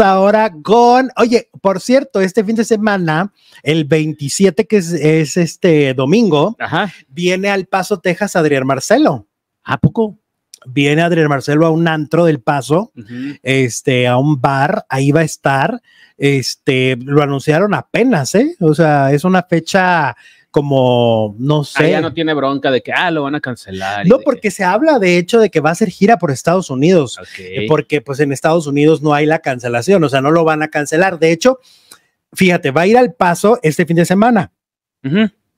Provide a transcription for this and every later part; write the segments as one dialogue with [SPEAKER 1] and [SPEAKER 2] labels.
[SPEAKER 1] ahora con, oye, por cierto, este fin de semana, el 27, que es, este domingo, viene al Paso, Texas, Adrián Marcelo. ¿A poco? Viene Adrián Marcelo a un antro del Paso, este, a un bar, ahí va a estar. Este, lo anunciaron apenas, ¿eh? O sea, es una fecha como, no ah, sé. ya no
[SPEAKER 2] tiene bronca de que, ah, lo van a cancelar. No,
[SPEAKER 1] porque se habla de hecho de que va a ser gira por Estados Unidos, eh, porque pues en Estados Unidos no hay la cancelación, o sea, no lo van a cancelar. De hecho, fíjate, va a ir al paso este fin de semana.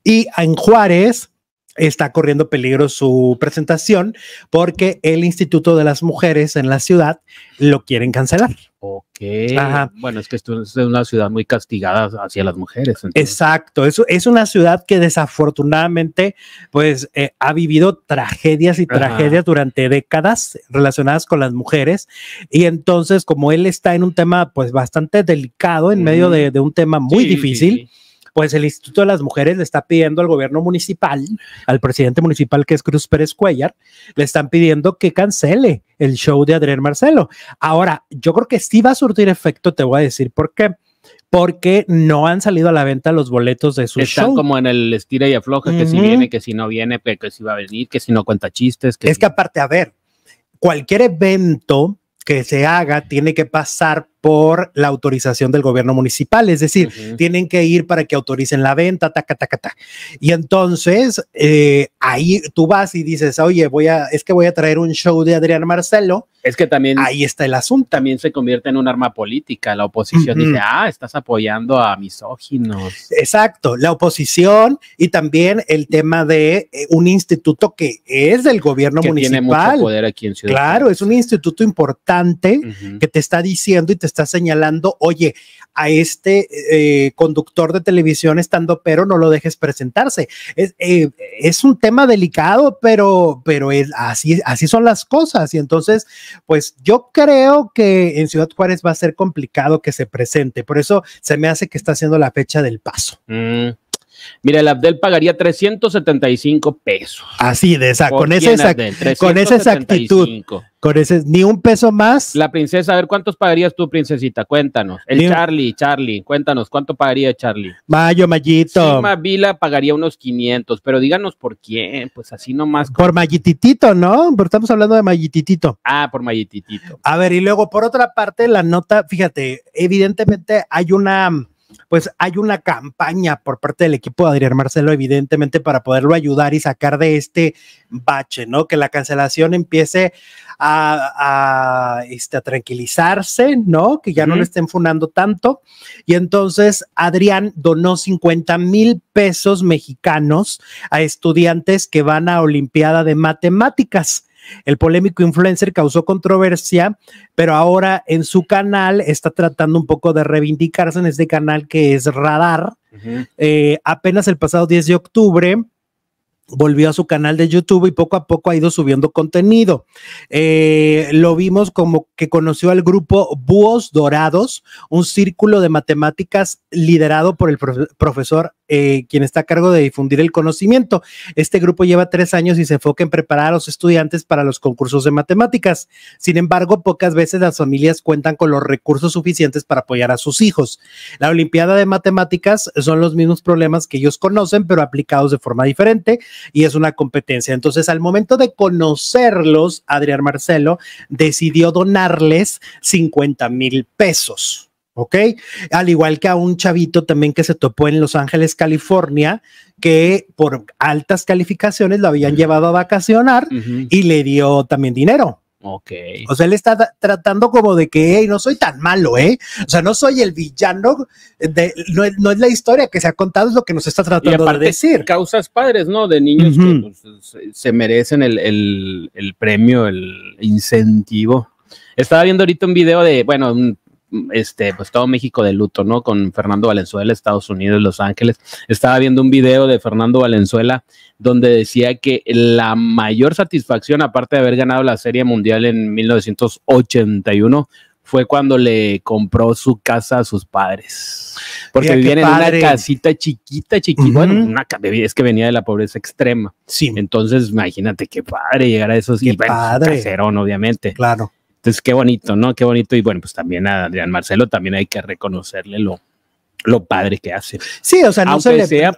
[SPEAKER 1] Y en Juárez está corriendo peligro su presentación porque el Instituto de las Mujeres en la ciudad lo quieren cancelar.
[SPEAKER 2] Ok. Bueno, es que esto es una ciudad muy castigada hacia las mujeres. Exacto. Es,
[SPEAKER 1] es una ciudad que desafortunadamente pues eh, ha vivido tragedias y tragedias durante décadas relacionadas con las mujeres. Y entonces, como él está en un tema pues bastante delicado, en medio de, un tema muy difícil pues el Instituto de las Mujeres le está pidiendo al gobierno municipal, al presidente municipal que es Cruz Pérez Cuellar, le están pidiendo que cancele el show de Adrián Marcelo. Ahora, yo creo que sí va a surtir efecto, te voy a decir por qué porque no han salido a la venta los boletos de su Están show. como
[SPEAKER 2] en el estira y afloja, que si viene, que si no viene, que, si va a venir, que si no cuenta chistes. Que es que
[SPEAKER 1] aparte, a ver, cualquier evento que se haga tiene que pasar por la autorización del gobierno municipal, es decir, tienen que ir para que autoricen la venta, taca, taca, taca. Y entonces eh, ahí tú vas y dices, oye, voy a, es que voy a traer un show de Adrián Marcelo.
[SPEAKER 2] Es que también ahí está el asunto. También se convierte en un arma política. La oposición dice, ah, estás apoyando a misóginos.
[SPEAKER 1] Exacto, la oposición y también el tema de eh, un instituto que es del gobierno municipal. Tiene mucho poder aquí
[SPEAKER 2] en Ciudad. Claro,
[SPEAKER 1] es un instituto importante que te está diciendo y te está señalando, oye, a este eh, conductor de televisión estando pero no lo dejes presentarse. Es, eh, un tema delicado, pero, pero así, así son las cosas. Y entonces, pues yo creo que en Ciudad Juárez va a ser complicado que se presente. Por eso se me hace que está haciendo la fecha del paso.
[SPEAKER 2] Mm. Mira, el Abdel pagaría 375 pesos.
[SPEAKER 1] Así, de esa, con, esa con esa exactitud. Con ese, ni un peso más.
[SPEAKER 2] La princesa, a ver, ¿cuántos pagarías tú, princesita? Cuéntanos. El Charlie, Charlie, cuéntanos, ¿cuánto pagaría Charlie?
[SPEAKER 1] Mayo, Mayito. Sí,
[SPEAKER 2] Vila pagaría unos 500, pero díganos por quién, pues así
[SPEAKER 1] nomás. Por Mayititito, ¿no? Pero estamos hablando de Mayititito.
[SPEAKER 2] Ah, por Mayititito.
[SPEAKER 1] A ver, y luego, por otra parte, la nota, fíjate, evidentemente hay una pues hay una campaña por parte del equipo de Adrián Marcelo, evidentemente, para poderlo ayudar y sacar de este bache, ¿no? Que la cancelación empiece a, este, tranquilizarse, ¿no? Que ya no le estén funando tanto. Y entonces Adrián donó 50 mil pesos mexicanos a estudiantes que van a Olimpiada de Matemáticas. El polémico influencer causó controversia, pero ahora en su canal está tratando un poco de reivindicarse en este canal que es Radar. Eh, apenas el pasado 10 de octubre, volvió a su canal de YouTube y poco a poco ha ido subiendo contenido. Eh, lo vimos como que conoció al grupo Búhos Dorados, un círculo de matemáticas liderado por el profesor eh, quien está a cargo de difundir el conocimiento. Este grupo lleva tres años y se enfoca en preparar a los estudiantes para los concursos de matemáticas. Sin embargo, pocas veces las familias cuentan con los recursos suficientes para apoyar a sus hijos. La Olimpiada de Matemáticas son los mismos problemas que ellos conocen, pero aplicados de forma diferente y es una competencia. Entonces, al momento de conocerlos, Adrián Marcelo decidió donarles 50 mil pesos. ¿ok? Al igual que a un chavito también que se topó en Los Ángeles, California, que por altas calificaciones lo habían llevado a vacacionar y le dio también dinero. Ok. O sea, él está tratando como de que hey, no soy tan malo, ¿eh? O sea, no soy el villano, de, no, es la historia que se ha contado, es lo que nos está tratando de
[SPEAKER 2] decir. Causas padres, ¿no? De niños que pues, se merecen el, el premio, el incentivo. Estaba viendo ahorita un video de, bueno, un este, pues todo México de luto, ¿no? Con Fernando Valenzuela, Estados Unidos, Los Ángeles. Estaba viendo un video de Fernando Valenzuela donde decía que la mayor satisfacción, aparte de haber ganado la Serie Mundial en 1981, fue cuando le compró su casa a sus padres. Porque vivían en una casita chiquita, chiquita. Bueno, una, es que venía de la pobreza extrema. Sí. Entonces, imagínate qué padre llegar a esos. Qué padre. obviamente. Claro. Entonces, qué bonito, ¿no? Qué bonito. Y bueno, pues también a Adrián Marcelo también hay que reconocerle lo, lo padre que hace. Sí, o sea, no, se le, se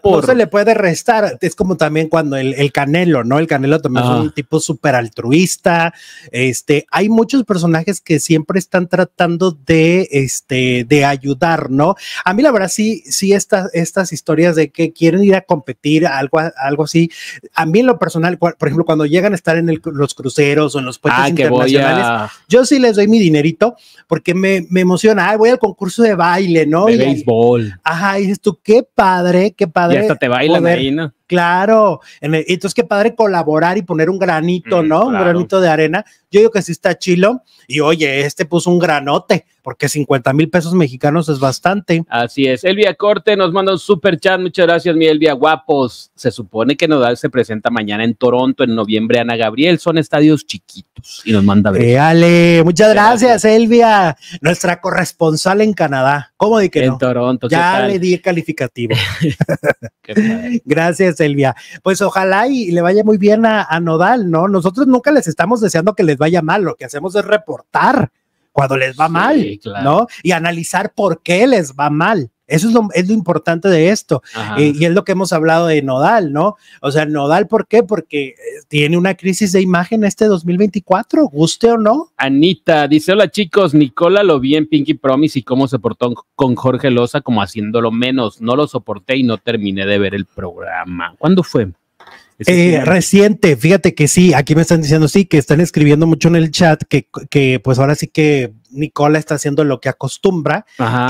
[SPEAKER 1] puede restar. Es como también cuando el, Canelo, ¿no? El Canelo también es ah. un tipo súper altruista. Este, hay muchos personajes que siempre están tratando de, este, de ayudar, ¿no? A mí la verdad sí, sí, estas estas historias de que quieren ir a competir, algo, algo así. A mí en lo personal, por ejemplo, cuando llegan a estar en los cruceros o en los puentes internacionales, yo sí les doy mi dinerito porque me, emociona. voy al concurso de baile, ¿no? De béisbol Ajá, y dices tú, qué padre, qué padre. Y hasta te baila Claro, entonces qué padre colaborar y poner un granito, mm, ¿no? Un granito de arena. Yo digo que sí está chilo. Y oye, este puso un granote porque 50 mil pesos mexicanos es bastante.
[SPEAKER 2] Así es. Elvia Corte nos manda un super chat. Muchas gracias, mi Elvia. Guapos. Se supone que Nodal se presenta mañana en Toronto, en noviembre. Ana Gabriel, son estadios
[SPEAKER 1] chiquitos. Y nos manda ver. Reale. Eh, muchas gracias, Elvia. Nuestra corresponsal en Canadá. ¿Cómo de que en no? En Toronto. Ya le di calificativo. gracias, Elvia. Pues ojalá y le vaya muy bien a Nodal, ¿no? Nosotros nunca les estamos deseando que les vaya mal. Lo que hacemos es reportar cuando les va mal, ¿no? Y analizar por qué les va mal. Eso es lo, importante de esto. Eh, y es lo que hemos hablado de Nodal, ¿no? O sea, Nodal, ¿por qué? Porque eh, tiene una crisis de imagen este 2024, guste o no.
[SPEAKER 2] Anita dice, hola chicos, Nicola lo vi en Pinky Promise y cómo se portó con Jorge Loza como haciéndolo menos. No lo soporté y no terminé de ver el programa. ¿Cuándo fue? Eh,
[SPEAKER 1] reciente, fíjate que sí, aquí me están diciendo sí, que están escribiendo mucho en el chat, que, que pues ahora sí que Nicola está haciendo lo que acostumbra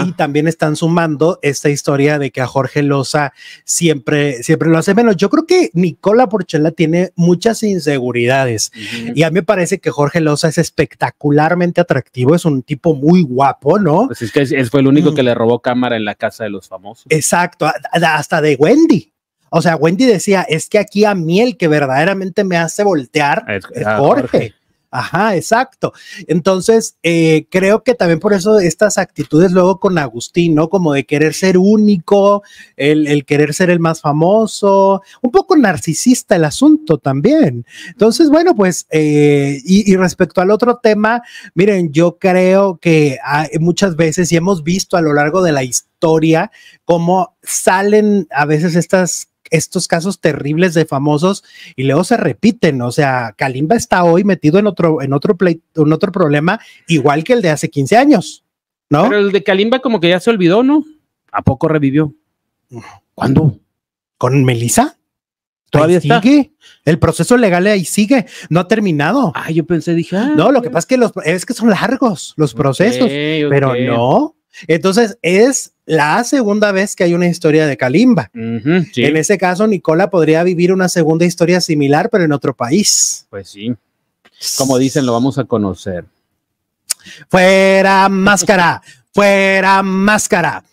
[SPEAKER 1] y también están sumando esta historia de que a Jorge Loza siempre, siempre lo hace menos. Yo creo que Nicola Porchela tiene muchas inseguridades y a mí me parece que Jorge Loza es espectacularmente atractivo, es un tipo muy guapo, ¿no? Pues
[SPEAKER 2] es que fue el único mm. que le robó cámara en la casa de los famosos.
[SPEAKER 1] Exacto, hasta de Wendy. O sea, Wendy decía, es que aquí a mí el que verdaderamente me hace voltear es, Jorge. Ajá, exacto. Entonces, eh, creo que también por eso estas actitudes luego con Agustín, ¿no? Como de querer ser único, el, querer ser el más famoso, un poco narcisista el asunto también. Entonces, bueno, pues, eh, y, y, respecto al otro tema, miren, yo creo que muchas veces y hemos visto a lo largo de la historia cómo salen a veces estas estos casos terribles de famosos y luego se repiten, o sea, Kalimba está hoy metido en otro, en otro, en otro problema igual que el de hace 15 años, ¿no? Pero el de Kalimba como que ya se olvidó, ¿no? ¿A poco revivió? ¿Cuándo? ¿Con Melissa? Todavía sigue. El proceso legal ahí sigue. No ha terminado. Ah, yo pensé, dije. Ah, no, lo que pasa es que los es que son largos los procesos, pero no. Entonces es la segunda vez que hay una historia de Kalimba.
[SPEAKER 2] En
[SPEAKER 1] ese caso, Nicola podría vivir una segunda historia similar, pero en otro país.
[SPEAKER 2] Pues sí. Como dicen, lo vamos a conocer.
[SPEAKER 1] Fuera máscara, fuera máscara.